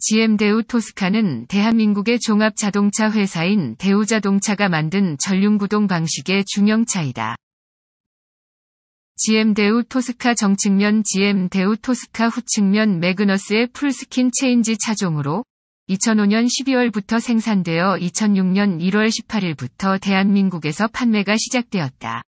GM 대우 토스카는 대한민국의 종합 자동차 회사인 대우자동차가 만든 전륜구동 방식의 중형차이다. GM 대우 토스카 정측면 GM 대우 토스카 후측면 매그너스의 풀스킨 체인지 차종으로 2005년 12월부터 생산되어 2006년 1월 18일부터 대한민국에서 판매가 시작되었다.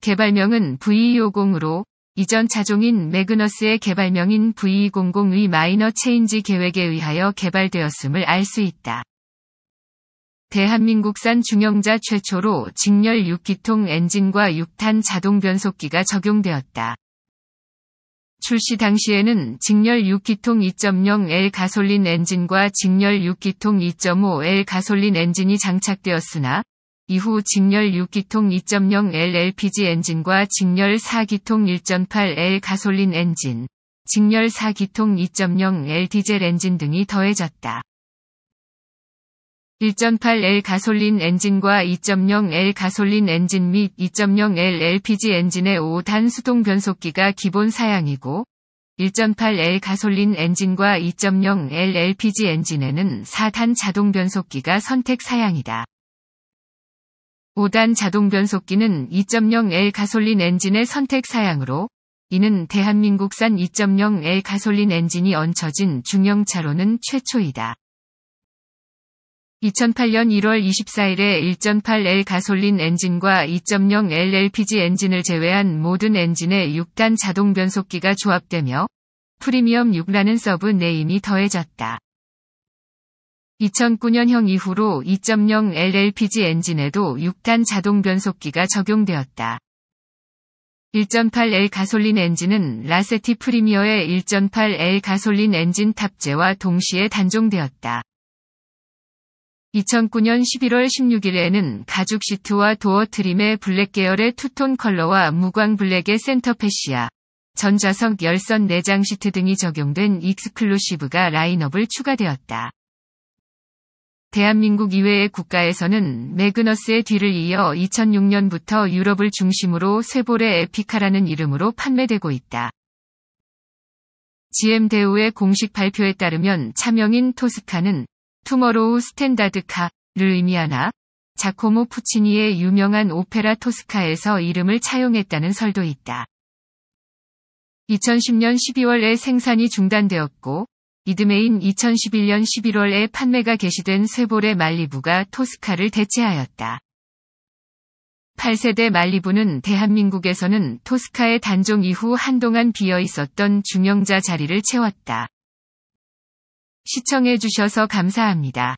개발명은 V250으로 이전 차종인 매그너스의 개발명인 V200의 마이너 체인지 계획에 의하여 개발되었음을 알 수 있다. 대한민국산 중형자 최초로 직렬 6기통 엔진과 6탄 자동 변속기가 적용되었다. 출시 당시에는 직렬 6기통 2.0L 가솔린 엔진과 직렬 6기통 2.5L 가솔린 엔진이 장착되었으나 이후 직렬 6기통 2.0L LPG 엔진과 직렬 4기통 1.8L 가솔린 엔진, 직렬 4기통 2.0L 디젤 엔진 등이 더해졌다. 1.8L 가솔린 엔진과 2.0L 가솔린 엔진 및 2.0L LPG 엔진의 5단 수동 변속기가 기본 사양이고, 1.8L 가솔린 엔진과 2.0L LPG 엔진에는 4단 자동 변속기가 선택 사양이다. 5단 자동 변속기는 2.0L 가솔린 엔진의 선택 사양으로 이는 대한민국산 2.0L 가솔린 엔진이 얹혀진 중형차로는 최초이다. 2008년 1월 24일에 1.8L 가솔린 엔진과 2.0L LPG 엔진을 제외한 모든 엔진에 6단 자동 변속기가 조합되며 프리미엄 6라는 서브 네임이 더해졌다. 2009년형 이후로 2.0 LLPG 엔진에도 6단 자동 변속기가 적용되었다. 1.8L 가솔린 엔진은 라세티 프리미어의 1.8L 가솔린 엔진 탑재와 동시에 단종되었다. 2009년 11월 16일에는 가죽 시트와 도어 트림의 블랙 계열의 투톤 컬러와 무광 블랙의 센터페시아, 전좌석 열선 내장 시트 등이 적용된 익스클루시브가 라인업을 추가되었다. 대한민국 이외의 국가에서는 매그너스의 뒤를 이어 2006년부터 유럽을 중심으로 쇠볼의 에피카라는 이름으로 판매되고 있다. GM 대우의 공식 발표에 따르면 차명인 토스카는 투머로우 스탠다드카를 의미하나 자코모 푸치니의 유명한 오페라 토스카에서 이름을 차용했다는 설도 있다. 2010년 12월에 생산이 중단되었고 이듬해인 2011년 11월에 판매가 개시된 쇠볼의 말리부가 토스카를 대체하였다. 8세대 말리부는 대한민국에서는 토스카의 단종 이후 한동안 비어 있었던 중형자 자리를 채웠다. 시청해주셔서 감사합니다.